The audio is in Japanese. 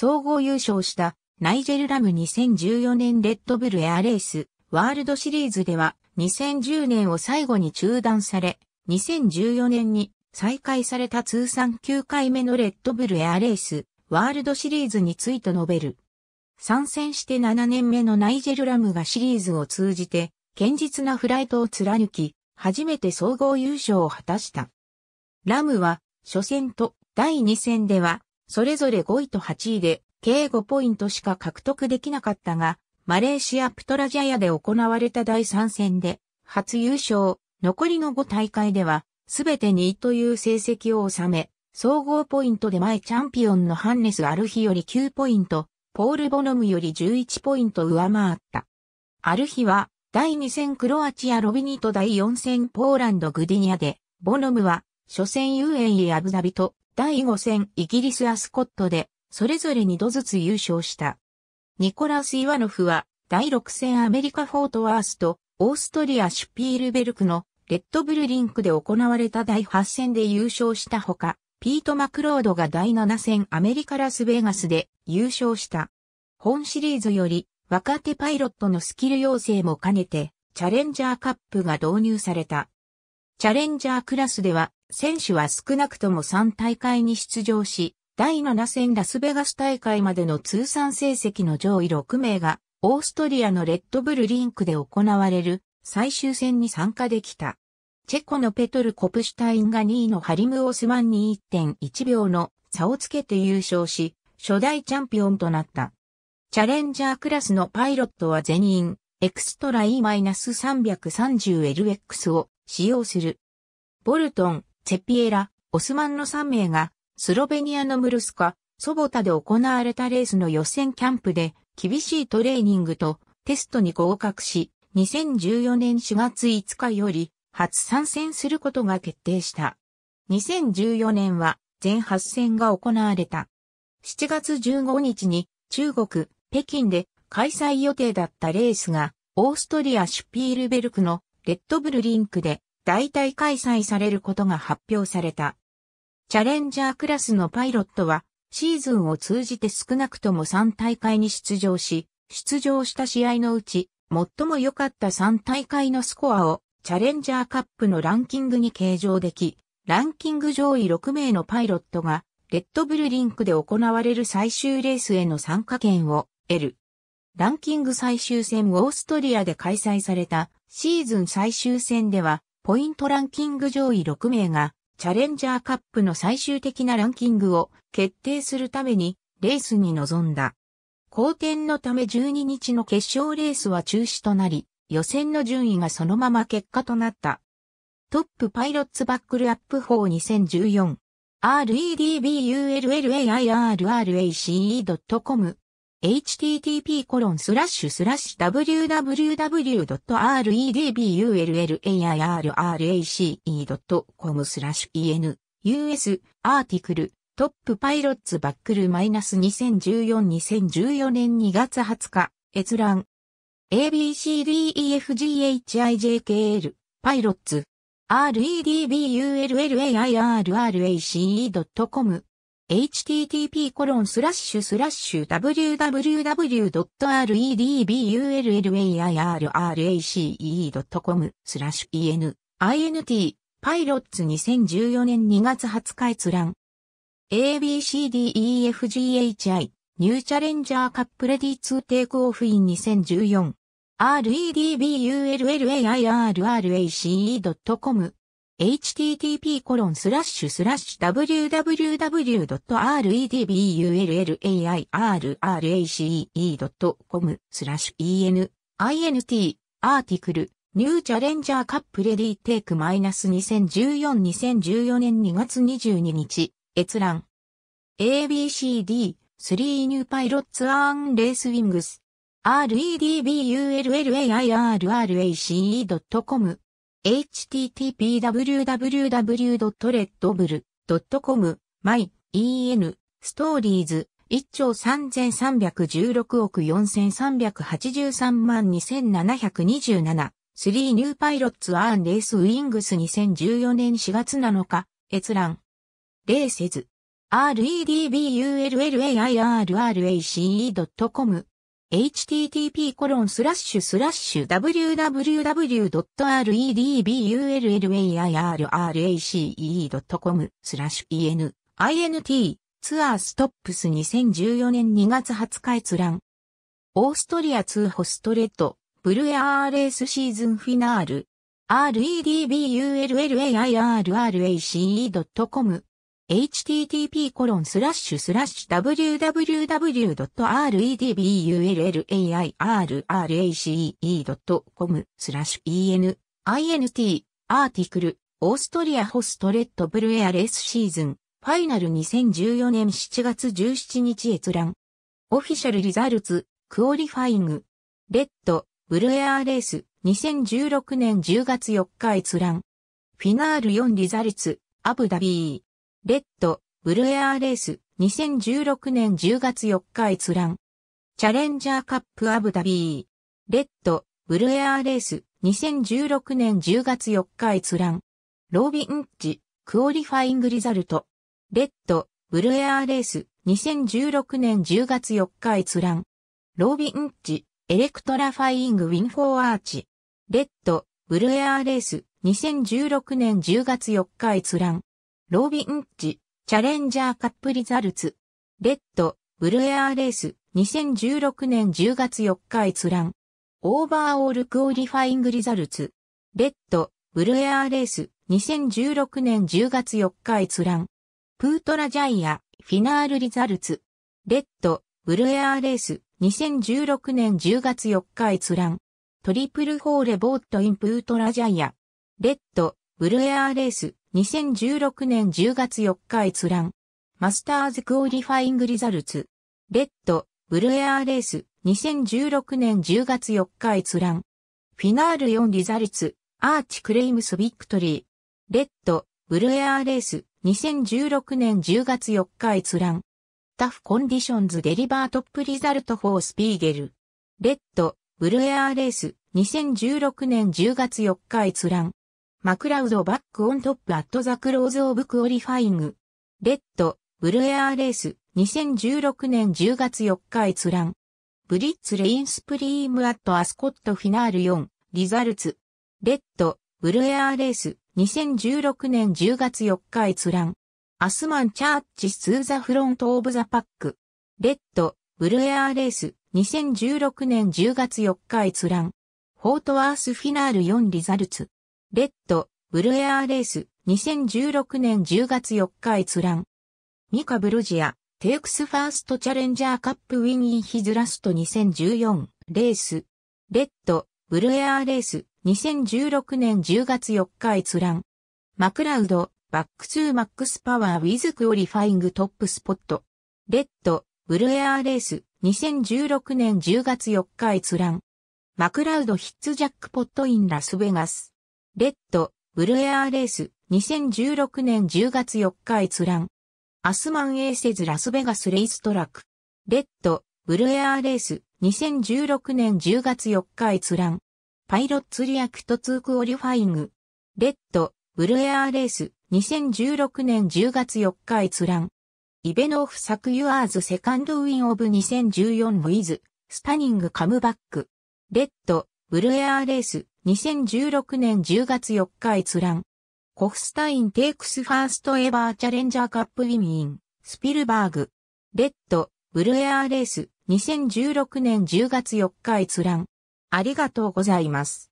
総合優勝したナイジェル・ラム2014年レッドブルエアレースワールドシリーズでは2010年を最後に中断され、2014年に再開された通算9回目のレッドブルエアレースワールドシリーズについて述べる。参戦して7年目のナイジェル・ラムがシリーズを通じて堅実なフライトを貫き、初めて総合優勝を果たした。ラムは初戦と第2戦ではそれぞれ5位と8位で、計5ポイントしか獲得できなかったが、マレーシア・プトラジャヤで行われた第3戦で、初優勝、残りの5大会では、すべて2位という成績を収め、総合ポイントで前チャンピオンのハンネス・アルヒより9ポイント、ポール・ボノムより11ポイント上回った。アルヒは、第2戦クロアチア・ロビニと第4戦ポーランド・グディニアで、ボノムは、初戦 UAE アブダビと第5戦イギリスアスコットで、それぞれ2度ずつ優勝した。ニコラス・イワノフは、第6戦アメリカ・フォートワースと、オーストリア・シュピールベルクのレッドブルリンクで行われた第8戦で優勝したほか、ピート・マクロードが第7戦アメリカ・ラスベガスで優勝した。本シリーズより若手パイロットのスキル養成も兼ねてチャレンジャーカップが導入された。チャレンジャークラスでは選手は少なくとも3大会に出場し、第7戦ラスベガス大会までの通算成績の上位6名が、オーストリアのレッドブルリンクで行われる最終戦に参加できた。チェコのペトル・コプシュタインが2位のハリム・オスマンに1.1秒の差をつけて優勝し、初代チャンピオンとなった。チャレンジャークラスのパイロットは全員、エクストラ E-330LX を使用する。ボルトン、チェピエラ、オスマンの3名が、スロベニアのムルスカ、ソボタで行われたレースの予選キャンプで、厳しいトレーニングとテストに合格し、2014年4月5日より、初参戦することが決定した。2014年は、全8戦が行われた。7月15日に、中国、北京で開催予定だったレースが、オーストリアシュピールベルクのレッドブルリンクで代替開催されることが発表された。チャレンジャークラスのパイロットは、シーズンを通じて少なくとも3大会に出場し、出場した試合のうち、最も良かった3大会のスコアを、チャレンジャーカップのランキングに計上でき、ランキング上位6名のパイロットが、レッドブルリンクで行われる最終レースへの参加権を得る。ランキング最終戦オーストリアで開催されたシーズン最終戦ではポイントランキング上位6名が、チャレンジャーカップの最終的なランキングを決定するために、レースに臨んだ。好転のため12日の決勝レースは中止となり、予選の順位がそのまま結果となった。トップパイロッツバックルアップ4 2014 redbullaiRRACE.com http://www.redbullrace.com a r スラッシュ en.us アーティクルトップパイロッツバックルマイナス20142014年2月20日閲覧 abcdefghijkl パイロッツ redbullrace.com a http://www.redbullarrace.com スラッシュ ent パイロッツ2014年2月20日閲覧 ABCDEFGHI ニューチャレンジャーカップレディ2テイクオフイン 2014redbullarrace.com i h t t p w w w r e d b u l l a i r a r c e c o m スラッシュ ENINT アーティクルニューチャレンジャーカップレディテイク -20142014 年2月22日閲覧 a b c d スリーニューパイロッツアーンレースウィングス r e d b u l l a i r a c e c o m http://www.redbull.com、my, en, stories、1兆3316億4383万2727、3ニューパイロッツアーンレースウィングス2014年4月7日、閲覧。例せず。redbullirrace.com http://www.redbullrace.com a r スラッシュ en int ツアーストップス2014年2月20日閲覧オーストリア2ホストレッドブルエアーレースシーズンフィナール r e d b u l l a i r r a c e c o m http://www.redbullarrace.com i スラッシュ ent アーティクルオーストリアホストレッドブルエアレースシーズンファイナル2014年7月17日閲覧オフィシャルリザルツクオリファイングレッドブルエアレース2016年10月4日閲覧フィナール4リザルツアブダビーレッド、ブルエアーレース、2016年10月4日閲覧。チャレンジャーカップアブダビー。レッド、ブルエアーレース、2016年10月4日閲覧。ロービンジ、クオリファイングリザルト。レッド、ブルエアーレース、2016年10月4日閲覧。ロービンジ、エレクトラファイングウィンフォーアーチ。レッド、ブルエアーレース、2016年10月4日閲覧。ロービンチ、チャレンジャーカップリザルツ、レッド、ブルエアーレース、2016年10月4日閲覧。オーバーオールクオリファイングリザルツ、レッド、ブルエアーレース、2016年10月4日閲覧。プートラジャイア、フィナールリザルツ、レッド、ブルエアーレース、2016年10月4日閲覧。トリプルホーレボートインプートラジャイア。レッド、ブルエアーレース、2016年10月4日閲覧。マスターズクオリファイングリザルツ。レッド、ブルエアーレース、2016年10月4日閲覧。フィナール4リザルツ、アーチクレイムスビクトリー。レッド、ブルエアーレース、2016年10月4日閲覧。タフコンディションズデリバートップリザルトフォースピーゲル。レッド、ブルエアーレース、2016年10月4日閲覧。マクラウドバックオントップアットザクローズオブクオリファイング。レッド、ブルエアーレース、2016年10月4日閲覧。ブリッツレインスプリームアットアスコットフィナール4、リザルツ。レッド、ブルエアーレース、2016年10月4日閲覧。アスマンチャーチスーザフロントオブザパック。レッド、ブルエアーレース、2016年10月4日閲覧。フォートワースフィナール4リザルツ。レッド、ブルエアーレース、2016年10月4日閲覧。ミカブルジア、テイクスファーストチャレンジャーカップウィンインヒズラスト2014レース。レッド、ブルエアーレース、2016年10月4日閲覧。マクラウド、バックツーマックスパワーウィズクオリファイングトップスポット。レッド、ブルエアーレース、2016年10月4日閲覧。マクラウドヒッツジャックポットインラスベガス。レッド、ブルエアーレース、2016年10月4日閲覧。アスマンエーセズラスベガスレイストラック。レッド、ブルエアーレース、2016年10月4日閲覧。パイロッツリアクトツークオリファイング。レッド、ブルエアーレース、2016年10月4日閲覧。イベノーフ作ユアーズセカンドウィンオブ2014ウィズ、スタニングカムバック。レッド、ブルエアーレース、2016年10月4日閲覧。コフスタインテイクスファーストエバーチャレンジャーカップウィミン、スピルバーグ、レッド、ブルエアーレース、2016年10月4日閲覧。ありがとうございます。